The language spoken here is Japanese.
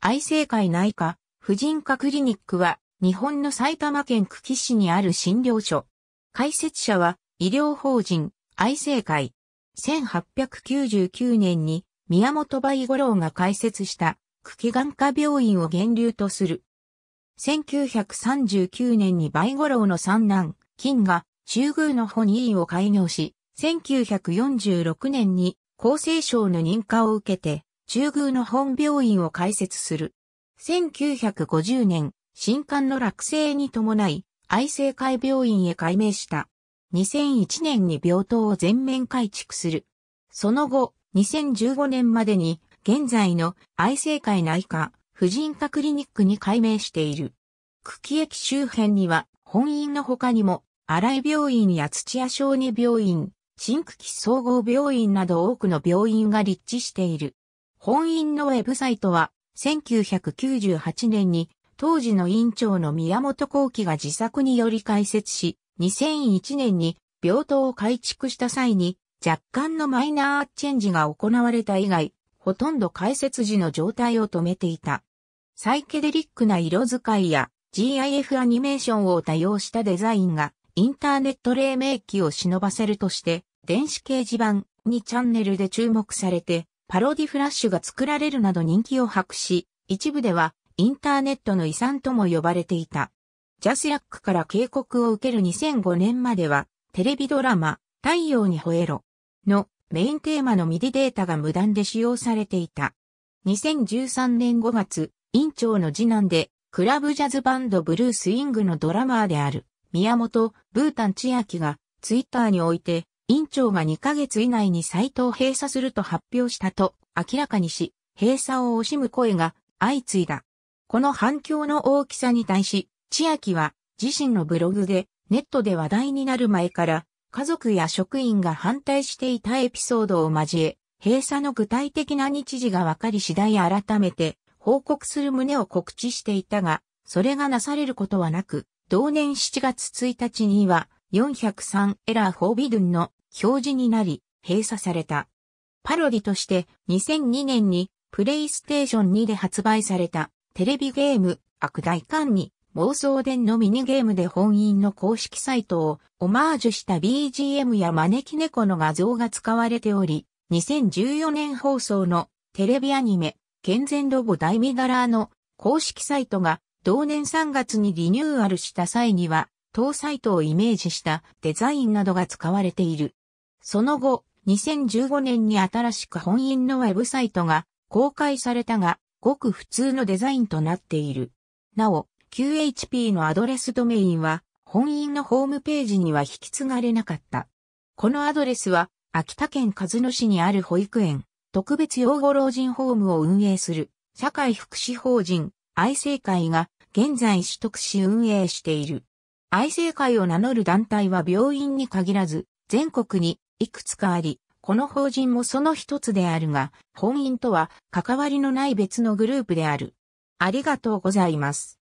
愛生会内科、婦人科クリニックは、日本の埼玉県久喜市にある診療所。開設者は、医療法人、愛生会。1899年に、宮本梅五郎が開設した、久喜眼科病院を源流とする。1939年に梅五郎の三男、金が、中宮の保に院を開業し、1946年に厚生省の認可を受けて、中宮の本病院を開設する。1950年、新館の落成に伴い、愛生会病院へ改名した。2001年に病棟を全面改築する。その後、2015年までに、現在の愛生会内科、婦人科クリニックに改名している。久喜駅周辺には、本院の他にも、荒井病院や土屋小児病院、新久喜総合病院など多くの病院が立地している。本院のウェブサイトは、1998年に、当時の院長の宮本幸喜が自作により開設し、2001年に病棟を改築した際に、若干のマイナーチェンジが行われた以外、ほとんど開設時の状態を止めていた。サイケデリックな色使いや GIF アニメーションを多用したデザインがインターネット黎明期を忍ばせるとして電子掲示板にチャンネルで注目されてパロディフラッシュが作られるなど人気を博し、一部ではインターネットの遺産とも呼ばれていた。ジャスラックから警告を受ける2005年までは、テレビドラマ、太陽に吠えろのメインテーマのミディデータが無断で使用されていた。2013年5月、院長の次男で、クラブジャズバンドブルースイングのドラマーである、宮本、ブータン千秋が、ツイッターにおいて、院長が2ヶ月以内にサイトを閉鎖すると発表したと明らかにし、閉鎖を惜しむ声が相次いだ。この反響の大きさに対し、千秋は自身のブログでネットで話題になる前から家族や職員が反対していたエピソードを交え、閉鎖の具体的な日時が分かり次第改めて報告する旨を告知していたが、それがなされることはなく、同年7月1日には403エラーフビドゥンの表示になり、閉鎖された。パロディとして2002年にプレイステーション2で発売されたテレビゲーム悪大官に妄想伝のミニゲームで本院の公式サイトをオマージュした BGM や招き猫の画像が使われており、2014年放送のテレビアニメ健全ロボ大ミダラーの公式サイトが同年3月にリニューアルした際には当サイトをイメージしたデザインなどが使われている。その後、2015年に新しく本院のウェブサイトが公開されたが、ごく普通のデザインとなっている。なお、QHP のアドレスドメインは、本院のホームページには引き継がれなかった。このアドレスは、秋田県和野市にある保育園、特別養護老人ホームを運営する、社会福祉法人、愛生会が、現在取得し運営している。愛生会を名乗る団体は病院に限らず、全国にいくつかあり、この法人もその一つであるが、本院とは関わりのない別のグループである。ありがとうございます。